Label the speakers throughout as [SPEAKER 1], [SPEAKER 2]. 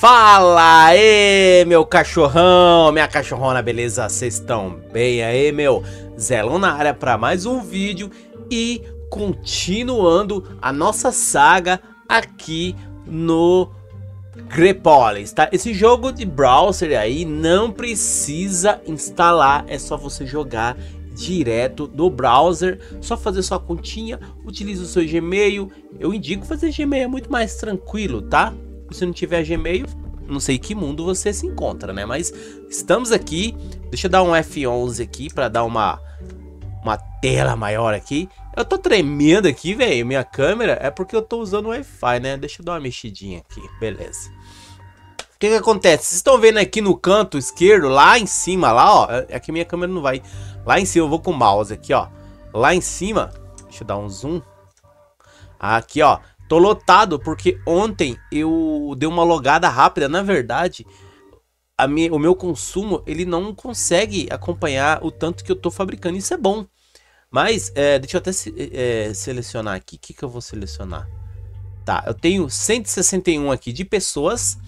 [SPEAKER 1] Fala aí, meu cachorrão, minha cachorrona, beleza? Vocês estão bem aí, meu? Zelão na área para mais um vídeo e continuando a nossa saga aqui no Grepolis, tá? Esse jogo de browser aí não precisa instalar, é só você jogar direto do browser, só fazer sua continha, utiliza o seu Gmail. Eu indico fazer Gmail, é muito mais tranquilo, tá? Se não tiver Gmail, não sei que mundo você se encontra, né? Mas estamos aqui. Deixa eu dar um F11 aqui para dar uma uma tela maior aqui. Eu tô tremendo aqui, velho. Minha câmera é porque eu tô usando Wi-Fi, né? Deixa eu dar uma mexidinha aqui. Beleza. O que que acontece? Vocês estão vendo aqui no canto esquerdo, lá em cima, lá, ó. É que minha câmera não vai. Lá em cima, eu vou com o mouse aqui, ó. Lá em cima. Deixa eu dar um zoom. Aqui, ó. Tô lotado porque ontem eu dei uma logada rápida. Na verdade, o meu consumo ele não consegue acompanhar o tanto que eu tô fabricando. Isso é bom. Mas, é, deixa eu até se, é, selecionar aqui. O que, que eu vou selecionar? Tá, eu tenho 161 aqui de pessoas.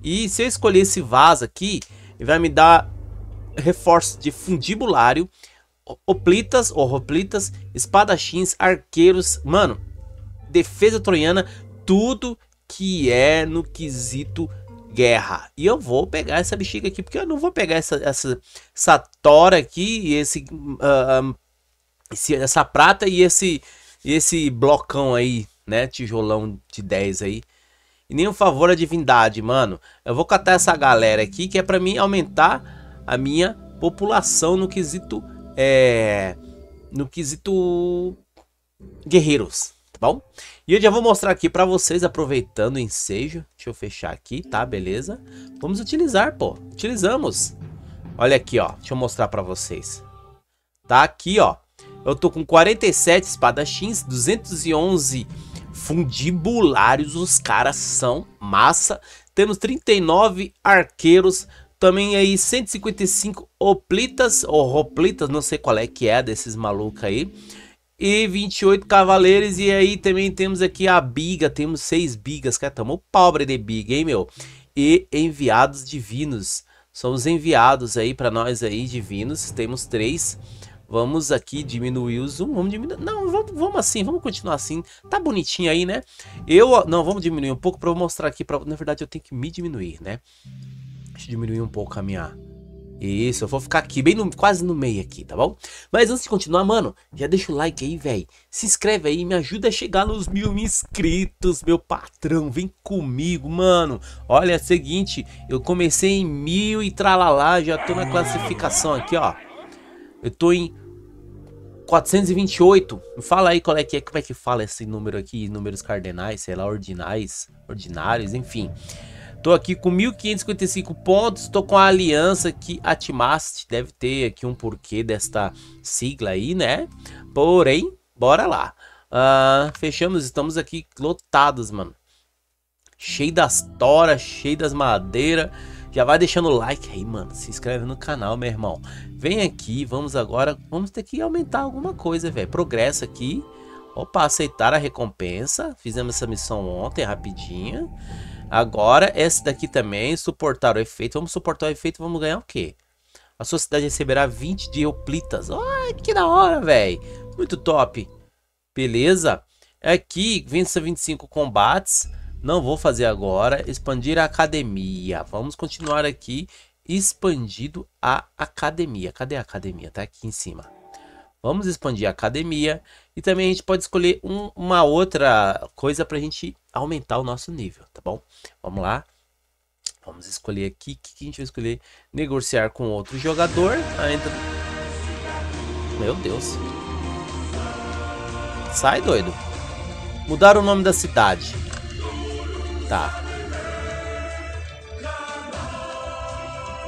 [SPEAKER 1] E se eu escolher esse vaso aqui, vai me dar reforço de fundibulário, hoplitas ou hoplitas, espadachins, arqueiros. Mano, defesa troiana, tudo que é no quesito guerra. E eu vou pegar essa bexiga aqui, porque eu não vou pegar essa, essa, essa tora aqui, esse, uh, esse, essa prata e esse, esse blocão aí, né? Tijolão de 10 aí. E nem um favor à divindade, mano. Eu vou catar essa galera aqui, que é pra mim aumentar a minha população no quesito... É, no quesito guerreiros, bom? E eu já vou mostrar aqui pra vocês, aproveitando o ensejo. Deixa eu fechar aqui, tá? Beleza? Vamos utilizar, pô. Utilizamos. Olha aqui, ó. Deixa eu mostrar pra vocês. Tá aqui, ó. Eu tô com 47 espadachins, 211 fundibulários. Os caras são massa. Temos 39 arqueiros. Também aí 155 oplitas ou roplitas, não sei qual é que é desses malucos aí e 28 cavaleiros. E aí também temos aqui a biga, temos seis bigas, cara, tamo pobre de biga, hein, meu? E enviados divinos, somos enviados aí para nós aí, divinos, temos três. Vamos aqui diminuir o zoom, vamos diminuir, não, vamos, vamos assim, vamos continuar assim, tá bonitinho aí, né? Eu, não, vamos diminuir um pouco para mostrar aqui, pra, na verdade eu tenho que me diminuir, né? Deixa eu diminuir um pouco a minha, isso, eu vou ficar aqui, bem no, quase no meio aqui, tá bom? Mas antes de continuar, mano, já deixa o like aí, velho. Se inscreve aí, me ajuda a chegar nos mil inscritos, meu patrão. Vem comigo, mano. Olha, é o seguinte, eu comecei em mil e tralalá, já tô na classificação aqui, ó. Eu tô em 428. Me fala aí qual é que é, como é que fala esse número aqui, números cardenais, sei lá, ordinais, ordinários, enfim. Tô aqui com 1555 pontos, tô com a aliança que atimaste, deve ter aqui um porquê desta sigla aí, né? Porém, bora lá. Uh, fechamos, estamos aqui lotados, mano. Cheio das toras, cheio das madeiras. Já vai deixando o like aí, mano. Se inscreve no canal, meu irmão. Vem aqui, vamos agora. Vamos ter que aumentar alguma coisa, velho. Progresso aqui. Opa, aceitar a recompensa. Fizemos essa missão ontem, rapidinho. Agora, esse daqui também, suportar o efeito. Vamos suportar o efeito, vamos ganhar o quê? A sua cidade receberá 20 de euplitas. Ai, que da hora, velho. Muito top. Beleza? Aqui, é vença 25 combates. Não vou fazer agora. Expandir a academia. Vamos continuar aqui. Expandido a academia. Cadê a academia? Tá aqui em cima. Vamos expandir a academia e também a gente pode escolher um, uma outra coisa para a gente aumentar o nosso nível, tá bom? Vamos lá. Vamos escolher aqui, o que, que, a gente vai escolher? Negociar com outro jogador. Ah, entra... Meu Deus. Sai, doido. Mudar o nome da cidade. Tá.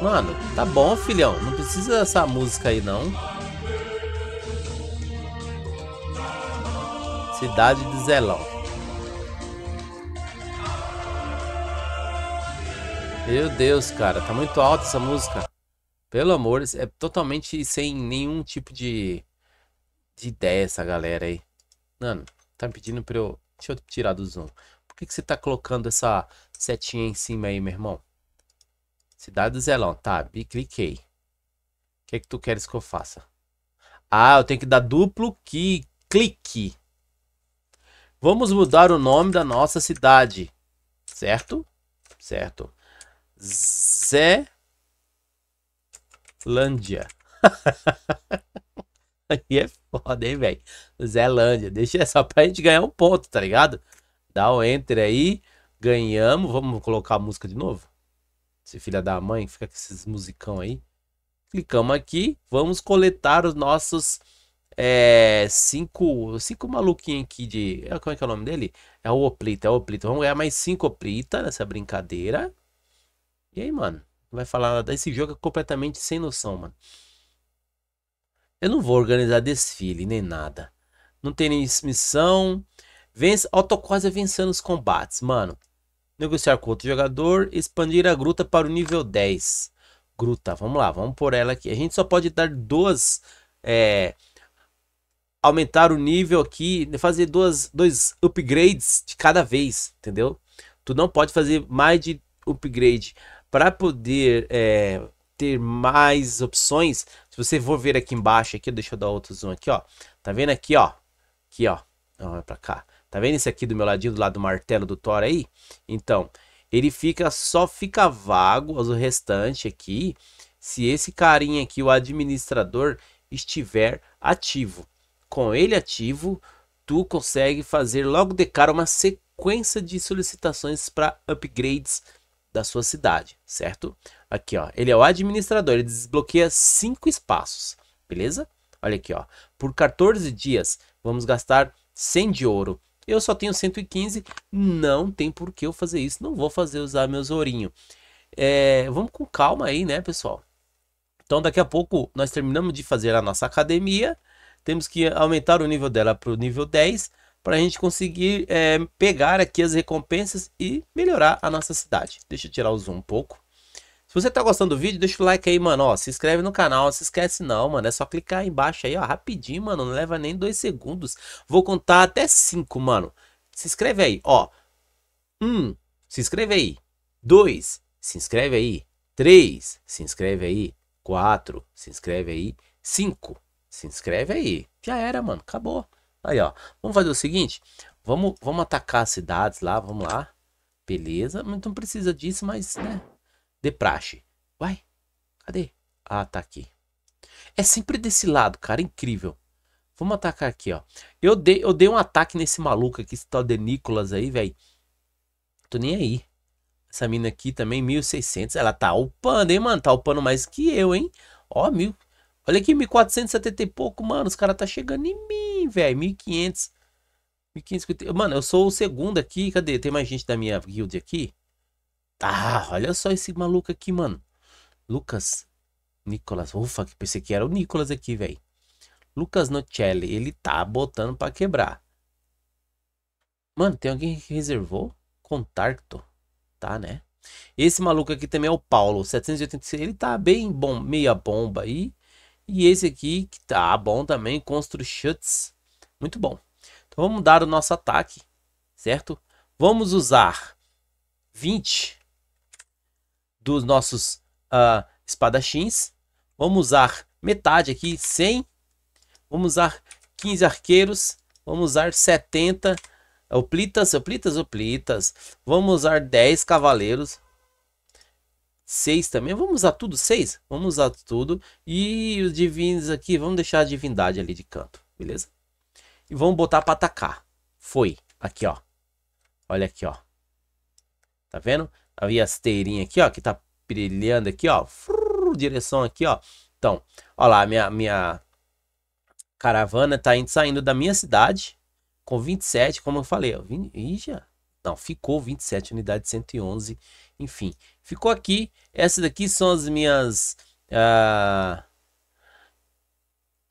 [SPEAKER 1] Mano, tá bom, filhão. Não precisa dessa música aí, não. cidade de Zeló. Meu Deus, cara, tá muito alta essa música. Pelo amor, é totalmente sem nenhum tipo de, de ideia essa galera aí. Mano, tá me pedindo pra eu... Deixa eu tirar do zoom. Por que, que você tá colocando essa setinha em cima aí, meu irmão? Cidade do Zelão. Tá, cliquei. O que é que tu queres que eu faça? Ah, eu tenho que dar duplo que clique. Vamos mudar o nome da nossa cidade, certo? Certo. Lândia. Aí é foda, hein, velho? Zelândia. Deixa é só pra gente ganhar um ponto, tá ligado? Dá o um enter aí. Ganhamos. Vamos colocar a música de novo? Se filha da mãe, fica com esses musicão aí. Clicamos aqui. Vamos coletar os nossos é, cinco, cinco maluquinhos aqui de. É, como é que é o nome dele? É o Oplita, é o Oplita. Vamos ganhar mais cinco Oplita nessa brincadeira. E aí, mano? Não vai falar nada. Esse jogo é completamente sem noção, mano. Eu não vou organizar desfile nem nada. Não tem nem missão. Vence, quase vencendo os combates, mano. Negociar com outro jogador. Expandir a gruta para o nível 10. Gruta, vamos lá, vamos por ela aqui. A gente só pode dar duas. É, aumentar o nível aqui, né, fazer duas, dois upgrades de cada vez, entendeu? Tu não pode fazer mais de upgrade para poder é, ter mais opções. Se você for ver aqui embaixo, aqui, deixa eu dar outro zoom aqui, ó. Tá vendo aqui, ó? Aqui, ó. Não, é para cá. Tá vendo esse aqui do meu ladinho, do lado do martelo do Thor aí? Então, ele fica só fica vago o restante aqui se esse carinha aqui, o administrador, estiver ativo com ele ativo, tu consegue fazer logo de cara uma sequência de solicitações para upgrades da sua cidade, certo? Aqui, ó, ele é o administrador, ele desbloqueia cinco espaços, beleza? Olha aqui, ó, por 14 dias vamos gastar 100 de ouro. Eu só tenho 115, não tem por que eu fazer isso, não vou fazer usar meus ourinho. É, vamos com calma aí, né, pessoal? Então, daqui a pouco nós terminamos de fazer a nossa academia, temos que aumentar o nível dela para o nível 10 para a gente conseguir é, pegar aqui as recompensas e melhorar a nossa cidade. Deixa eu tirar o zoom um pouco. Se você tá gostando do vídeo, deixa o like aí, mano. Ó, se inscreve no canal, se esquece não, mano. É só clicar aí embaixo aí, ó, rapidinho, mano. Não leva nem dois segundos. Vou contar até cinco, mano. Se inscreve aí, ó. Um, se inscreve aí. Dois, se inscreve aí. Três, se inscreve aí. Quatro, se inscreve aí. Cinco. Se inscreve aí. Já era, mano. Acabou. Aí, ó. Vamos fazer o seguinte. Vamos, vamos atacar as cidades lá. Vamos lá. Beleza. Não precisa disso, mas, né? De praxe. Vai. Cadê? Ah, tá aqui. É sempre desse lado, cara. Incrível. Vamos atacar aqui, ó. Eu dei, eu dei um ataque nesse maluco aqui, esse tal de Nicolas aí, velho. Tô nem aí. Essa mina aqui também, 1600. Ela tá upando, hein, mano? Tá upando mais que eu, hein? Ó, mil, Olha aqui, 1470 e pouco, mano. Os caras tá chegando em mim, velho. 1500. 1550. Mano, eu sou o segundo aqui. Cadê? Tem mais gente da minha guild aqui? Tá, olha só esse maluco aqui, mano. Lucas. Nicolas. Ufa, que pensei que era o Nicolas aqui, velho. Lucas Nocelli. Ele tá botando pra quebrar. Mano, tem alguém que reservou? Contarto. Tá, né? Esse maluco aqui também é o Paulo. 786. Ele tá bem bom, meia bomba aí. E esse aqui, que tá bom também, Constructs. Muito bom. Então vamos dar o nosso ataque, certo? Vamos usar 20 dos nossos uh, espadachins. Vamos usar metade aqui, 100. Vamos usar 15 arqueiros. Vamos usar 70 é oplitas, é oplitas, é oplitas. Vamos usar 10 cavaleiros. 6 também. Vamos usar tudo 6? Vamos usar tudo. E os divinos aqui, vamos deixar a divindade ali de canto, beleza? E vamos botar para atacar. Foi. Aqui, ó. Olha aqui, ó. Tá vendo? Havia as teirinhas aqui, ó, que tá brilhando aqui, ó. Frrr, direção aqui, ó. Então, ó lá, minha, minha caravana tá indo, saindo da minha cidade com 27, como eu falei. Ó, 20, ija, não, ficou 27, unidades, 111 enfim, ficou aqui. Essas daqui são as minhas... Uh,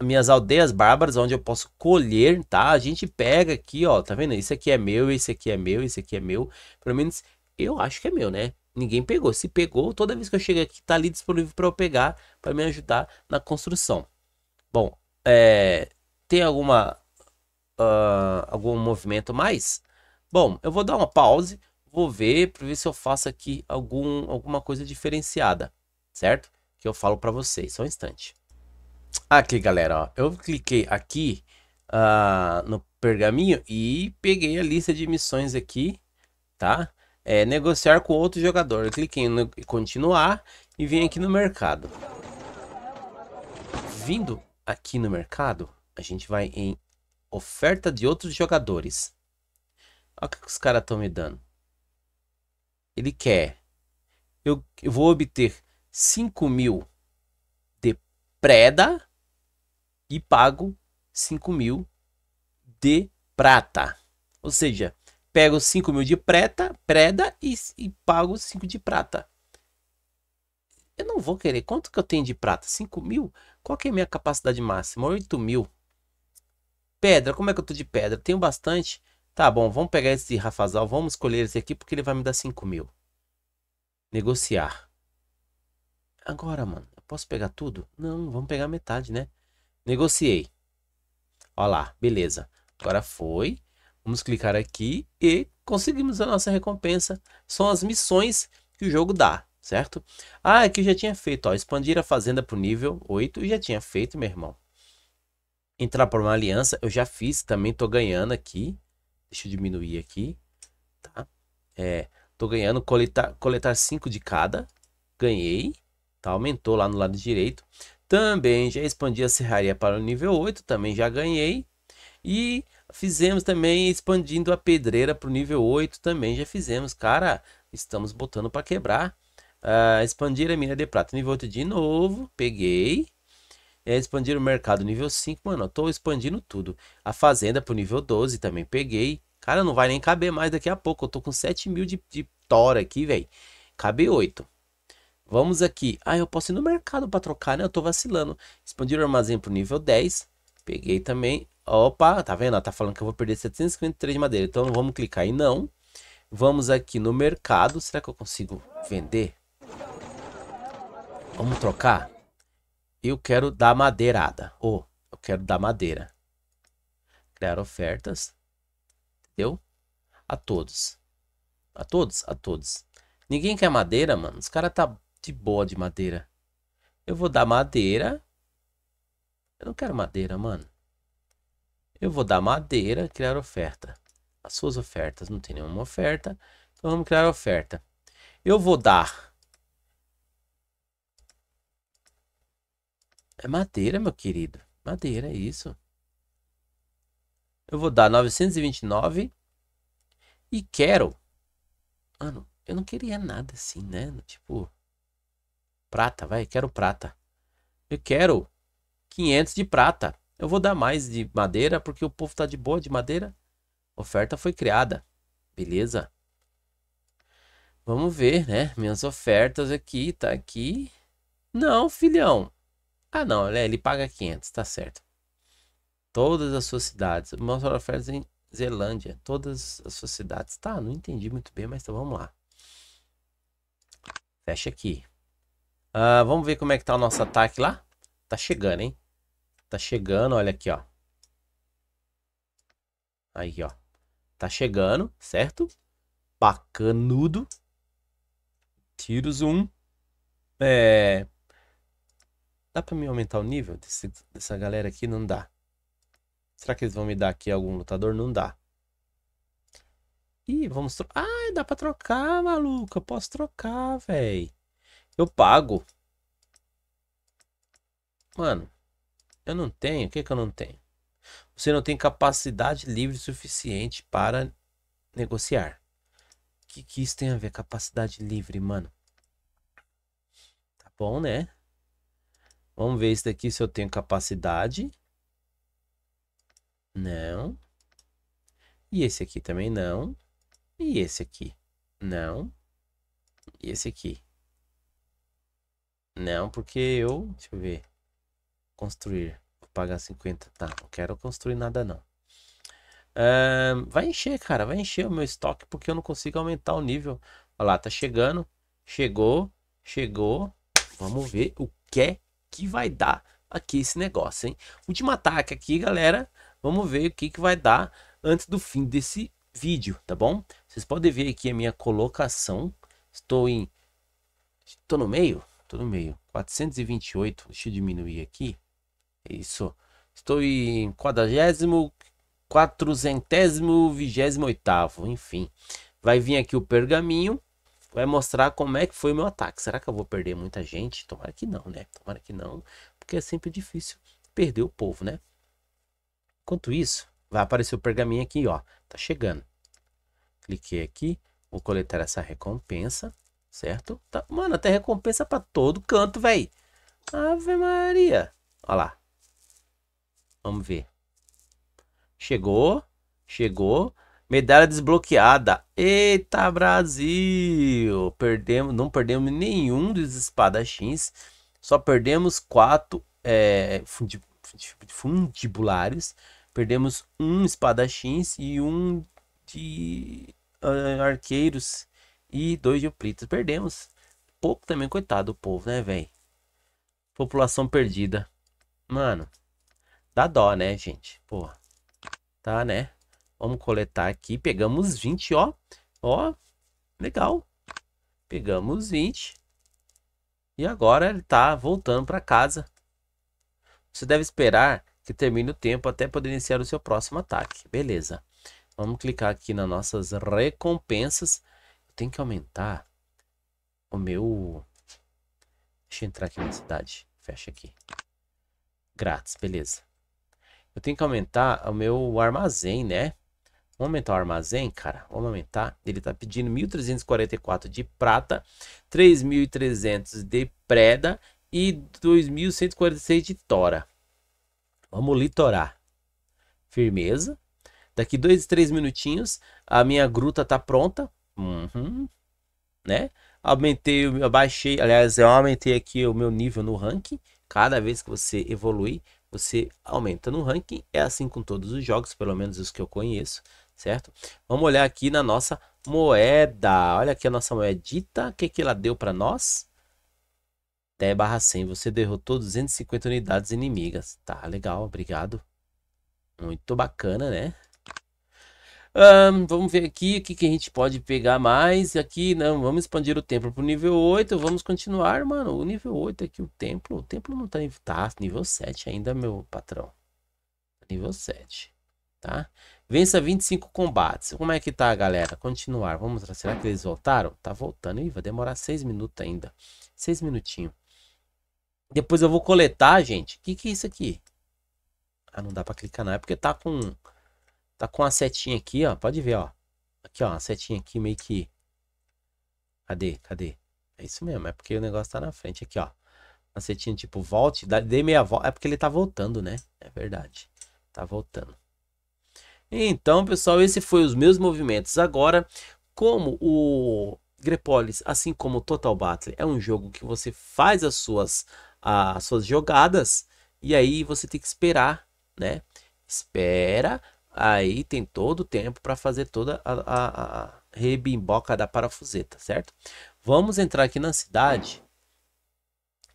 [SPEAKER 1] minhas aldeias bárbaras, onde eu posso colher, tá? A gente pega aqui, ó, tá vendo? Isso aqui é meu, esse aqui é meu, esse aqui é meu. Pelo menos eu acho que é meu, né? Ninguém pegou. Se pegou, toda vez que eu chego aqui, tá ali disponível para eu pegar, para me ajudar na construção. Bom, é... tem alguma uh, algum movimento mais? Bom, eu vou dar uma pause vou ver para ver se eu faço aqui algum, alguma coisa diferenciada, certo? Que eu falo para vocês, só um instante. Aqui, galera, ó, eu cliquei aqui uh, no pergaminho e peguei a lista de missões aqui, tá? É, negociar com outro jogador. Eu cliquei em continuar e vim aqui no mercado. Vindo aqui no mercado, a gente vai em oferta de outros jogadores. Olha o que os caras estão me dando. Ele quer. Eu, eu vou obter 5 mil de preda e pago 5 mil de prata. Ou seja, pego 5 mil de preta, preda e, e pago 5 de prata. Eu não vou querer. Quanto que eu tenho de prata? 5 mil? Qual que é a minha capacidade máxima? 8 mil. Pedra, como é que eu tô de pedra? Tenho bastante. Tá bom, vamos pegar esse Rafazal, vamos escolher esse aqui porque ele vai me dar 5 mil. Negociar. Agora, mano, eu posso pegar tudo? Não, vamos pegar metade, né? Negociei. Olha lá, beleza. Agora foi. Vamos clicar aqui e conseguimos a nossa recompensa. São as missões que o jogo dá, certo? Ah, aqui é eu já tinha feito, ó. Expandir a fazenda para o nível 8. Eu já tinha feito, meu irmão. Entrar para uma aliança, eu já fiz. Também tô ganhando aqui. Deixa eu diminuir aqui, tá? É, tô ganhando, coletar, coletar 5 de cada, ganhei, tá? Aumentou lá no lado direito. Também já expandi a serraria para o nível 8, também já ganhei. E fizemos também expandindo a pedreira para o nível 8, também já fizemos. Cara, estamos botando para quebrar. Uh, expandir a mina de prata nível 8 de novo, peguei é expandir o mercado nível 5, mano, eu tô expandindo tudo. A fazenda pro nível 12 também peguei. Cara, não vai nem caber mais daqui a pouco. Eu tô com 7 mil de, de tora aqui, velho. Cabe 8. Vamos aqui. Ah, eu posso ir no mercado para trocar, né? Eu tô vacilando. Expandir o armazém pro nível 10. Peguei também. Opa, tá vendo? Ela tá falando que eu vou perder 753 de madeira. Então vamos clicar em não. Vamos aqui no mercado. Será que eu consigo vender? Vamos trocar? Eu quero dar madeirada. Ou eu quero dar madeira. Criar ofertas. Entendeu? A todos. A todos? A todos. Ninguém quer madeira, mano. Os caras tá de boa de madeira. Eu vou dar madeira. Eu não quero madeira, mano. Eu vou dar madeira, criar oferta. As suas ofertas. Não tem nenhuma oferta. Então vamos criar oferta. Eu vou dar É madeira, meu querido. Madeira, é isso. Eu vou dar 929 e quero. Mano, eu não queria nada assim, né? Tipo. Prata, vai, quero prata. Eu quero 500 de prata. Eu vou dar mais de madeira porque o povo tá de boa de madeira. Oferta foi criada. Beleza? Vamos ver, né? Minhas ofertas aqui, tá aqui. Não, filhão. Ah, não, ele é, paga 500, tá certo. Todas as suas cidades. Mostra ofertas em Zelândia. Todas as suas cidades. Tá, não entendi muito bem, mas então vamos lá. Fecha aqui. Ah, vamos ver como é que tá o nosso ataque lá. Tá chegando, hein? Tá chegando, olha aqui, ó. Aí, ó. Tá chegando, certo? Bacanudo. Tiros um. É... Dá pra me aumentar o nível desse, dessa galera aqui? Não dá. Será que eles vão me dar aqui algum lutador? Não dá. Ih, vamos trocar. Ah, dá pra trocar, maluco. Eu posso trocar, velho. Eu pago. Mano, eu não tenho. O que, que eu não tenho? Você não tem capacidade livre suficiente para negociar. O que, que isso tem a ver? Capacidade livre, mano. Tá bom, né? Vamos ver isso daqui se eu tenho capacidade. Não. E esse aqui também não. E esse aqui. Não. E esse aqui. Não, porque eu... Deixa eu ver. Construir. Vou pagar 50. Tá, não quero construir nada não. Um, vai encher, cara. Vai encher o meu estoque porque eu não consigo aumentar o nível. Olha lá, tá chegando. Chegou. Chegou. Vamos ver o que que vai dar aqui esse negócio, hein? Último ataque aqui, galera. Vamos ver o que, que vai dar antes do fim desse vídeo, tá bom? Vocês podem ver aqui a minha colocação. Estou em... Estou no meio? Estou no meio. 428. Deixa eu diminuir aqui. É isso. Estou em quadragésimo, quatrocentésimo, vigésimo oitavo, enfim. Vai vir aqui o pergaminho vai mostrar como é que foi o meu ataque. Será que eu vou perder muita gente? Tomara que não, né? Tomara que não, porque é sempre difícil perder o povo, né? Enquanto isso, vai aparecer o pergaminho aqui, ó. Tá chegando. Cliquei aqui, vou coletar essa recompensa, certo? Tá, mano, até recompensa para todo canto, velho. Ave Maria. Olha lá. Vamos ver. Chegou, chegou. Medalha desbloqueada. Eita, Brasil! Perdemos, não perdemos nenhum dos espadachins. Só perdemos quatro é, fundibulários. Perdemos um espadachins e um de uh, arqueiros e dois de oplitas. Perdemos. Pouco também, coitado do povo, né, velho? População perdida. Mano, dá dó, né, gente? Pô, Tá, né? Vamos coletar aqui. Pegamos 20, ó. Ó, legal. Pegamos 20. E agora ele tá voltando para casa. Você deve esperar que termine o tempo até poder iniciar o seu próximo ataque. Beleza. Vamos clicar aqui nas nossas recompensas. Eu tenho que aumentar o meu... Deixa eu entrar aqui na cidade. Fecha aqui. Grátis, beleza. Eu tenho que aumentar o meu armazém, né? Vamos aumentar o armazém, cara. Vamos aumentar. Ele tá pedindo 1.344 de prata, 3.300 de preda e 2.146 de tora. Vamos litorar. Firmeza. Daqui dois, três minutinhos, a minha gruta tá pronta. Uhum. Né? Aumentei, abaixei, aliás, eu aumentei aqui o meu nível no ranking. Cada vez que você evolui, você aumenta no ranking. É assim com todos os jogos, pelo menos os que eu conheço certo? Vamos olhar aqui na nossa moeda. Olha aqui a nossa moedita. O que, que ela deu para nós? Té barra 100. Você derrotou 250 unidades inimigas. Tá, legal. Obrigado. Muito bacana, né? Um, vamos ver aqui o que, que a gente pode pegar mais. Aqui, não, né, vamos expandir o templo para o nível 8. Vamos continuar, mano. O nível 8 aqui, o templo. O templo não está tá nível 7 ainda, meu patrão. Tá nível 7 tá? Vença 25 combates. Como é que tá, galera? Continuar. Vamos lá. Será que eles voltaram? Tá voltando. Ih, vai demorar 6 minutos ainda. 6 minutinhos. Depois eu vou coletar, gente. O que, que é isso aqui? Ah, não dá pra clicar não. É porque tá com... Tá com a setinha aqui, ó. Pode ver, ó. Aqui, ó. a setinha aqui meio que... Cadê? Cadê? É isso mesmo. É porque o negócio tá na frente. Aqui, ó. a setinha tipo volte. Dei meia volta. É porque ele tá voltando, né? É verdade. Tá voltando. Então, pessoal, esse foi os meus movimentos. Agora, como o Grepolis, assim como o Total Battle, é um jogo que você faz as suas, as suas jogadas e aí você tem que esperar, né? Espera, aí tem todo o tempo para fazer toda a, a, a rebimboca da parafuseta, certo? Vamos entrar aqui na cidade.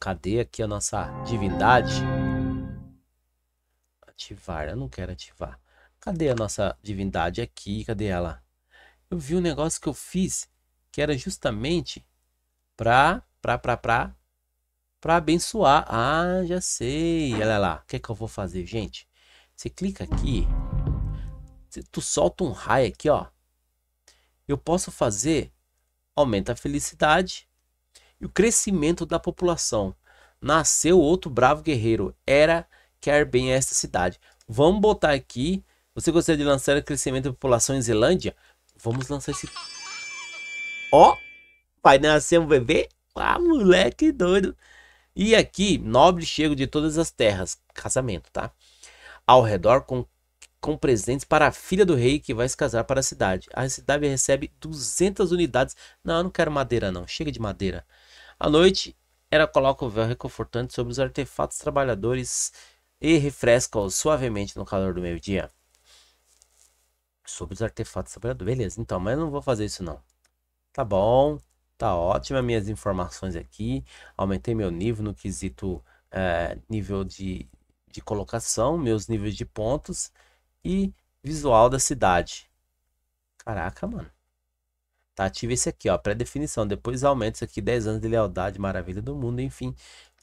[SPEAKER 1] Cadê aqui a nossa divindade? Ativar, eu não quero ativar. Cadê a nossa divindade aqui? Cadê ela? Eu vi um negócio que eu fiz que era justamente para pra, pra, pra, pra abençoar. Ah, já sei. Olha lá. O que é que eu vou fazer, gente? Você clica aqui. Tu solta um raio aqui, ó. Eu posso fazer aumenta a felicidade e o crescimento da população. Nasceu outro bravo guerreiro. Era quer bem esta cidade. Vamos botar aqui você gostaria de lançar o crescimento da população em Zelândia? Vamos lançar esse... Ó, oh, vai nascer um bebê? Ah, moleque doido. E aqui, nobre chego de todas as terras. Casamento, tá? Ao redor, com, com presentes para a filha do rei que vai se casar para a cidade. A cidade recebe 200 unidades. Não, eu não quero madeira, não. Chega de madeira. À noite, ela coloca o véu reconfortante sobre os artefatos trabalhadores e refresca-os suavemente no calor do meio-dia. Sobre os artefatos sagrados. Beleza, então, mas eu não vou fazer isso não. Tá bom, tá ótimo minhas informações aqui. Aumentei meu nível no quesito é, nível de, de colocação, meus níveis de pontos e visual da cidade. Caraca, mano. Tá, ativa esse aqui, ó, pré-definição. Depois aumenta isso aqui, 10 anos de lealdade, maravilha do mundo, enfim.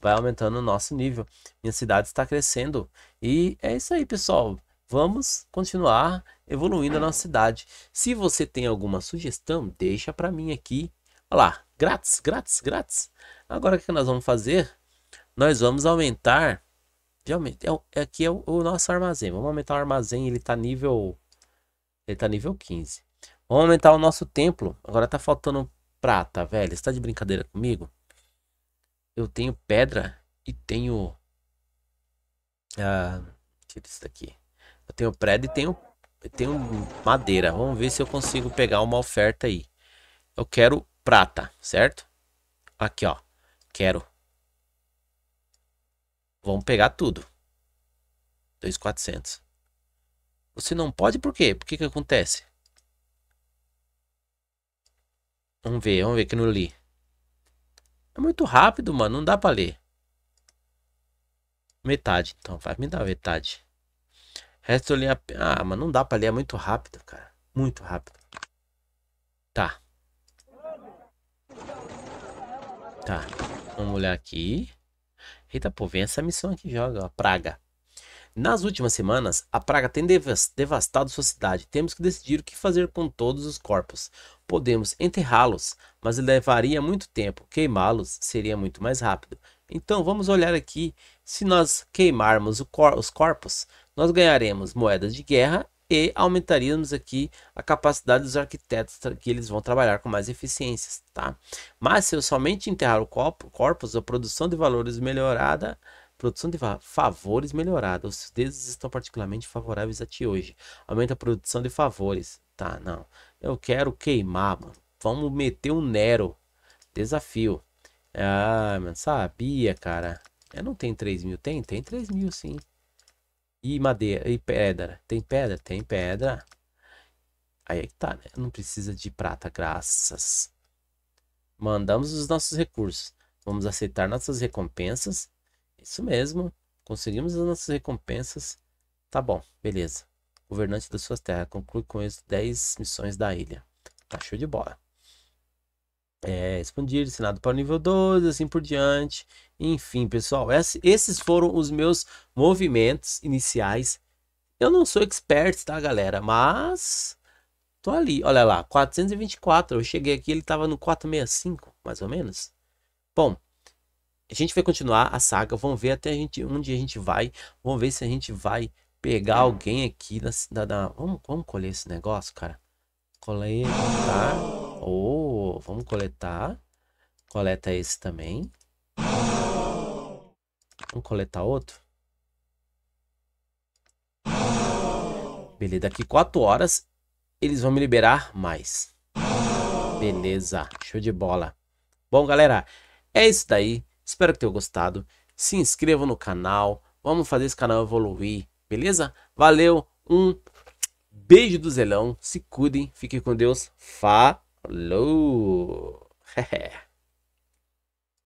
[SPEAKER 1] Vai aumentando o nosso nível. Minha cidade está crescendo. E é isso aí, pessoal. Vamos continuar evoluindo a nossa cidade. Se você tem alguma sugestão, deixa para mim aqui. Olha lá, grátis, grátis, grátis. Agora o que nós vamos fazer? Nós vamos aumentar. Realmente, é é aqui é o, nosso armazém. Vamos aumentar o armazém, ele tá nível. Ele tá nível 15. Vamos aumentar o nosso templo. Agora tá faltando prata, velho. Você tá de brincadeira comigo? Eu tenho pedra e tenho. Ah, tira isso daqui. Eu tenho prédio e tenho, tenho madeira. Vamos ver se eu consigo pegar uma oferta aí. Eu quero prata, certo? Aqui, ó. Quero. Vamos pegar tudo. 2,400. Você não pode por quê? Por que que acontece? Vamos ver, vamos ver que não li. É muito rápido, mano. Não dá pra ler. Metade, então. Vai me dar metade. Resto eu a... Ah, mas não dá pra ler, é muito rápido, cara. Muito rápido. Tá. Tá. Vamos olhar aqui. Eita, pô, vem essa missão aqui, joga. ó. praga. Nas últimas semanas, a praga tem devastado sua cidade. Temos que decidir o que fazer com todos os corpos. Podemos enterrá-los, mas levaria muito tempo. Queimá-los seria muito mais rápido. Então vamos olhar aqui. Se nós queimarmos cor os corpos, nós ganharemos moedas de guerra e aumentaríamos aqui a capacidade dos arquitetos que eles vão trabalhar com mais eficiências, tá? Mas se eu somente enterrar o corpus, a produção de valores melhorada, produção de favores melhorada, os deuses estão particularmente favoráveis a ti hoje. Aumenta a produção de favores, tá? Não, eu quero queimar, mano. Vamos meter um Nero, desafio. Ah, mano, sabia, cara. Eu não tenho 3 mil, tem? Tem 3 mil, sim. E madeira, e pedra. Tem pedra? Tem pedra. Aí é que tá, né? Não precisa de prata, graças. Mandamos os nossos recursos. Vamos aceitar nossas recompensas. Isso mesmo. Conseguimos as nossas recompensas. Tá bom, beleza. Governante das suas terras. Conclui com isso 10 missões da ilha. Tá show de bola é, expandir, ensinado para o nível 12, assim por diante. Enfim, pessoal, esses foram os meus movimentos iniciais. Eu não sou expert, tá, galera? Mas tô ali. Olha lá, 424. Eu cheguei aqui, ele tava no 465, mais ou menos. Bom, a gente vai continuar a saga. Vamos ver até a gente, onde a gente vai. Vamos ver se a gente vai pegar alguém aqui da cidade. Vamos, vamos colher esse negócio, cara. Colher, tá? Oh, vamos coletar. Coleta esse também. Vamos coletar outro. Beleza, daqui 4 horas eles vão me liberar mais. Beleza, show de bola. Bom, galera, é isso daí. Espero que tenham gostado. Se inscrevam no canal. Vamos fazer esse canal evoluir, beleza? Valeu, um beijo do Zelão. Se cuidem, fiquem com Deus. Fá. Hello.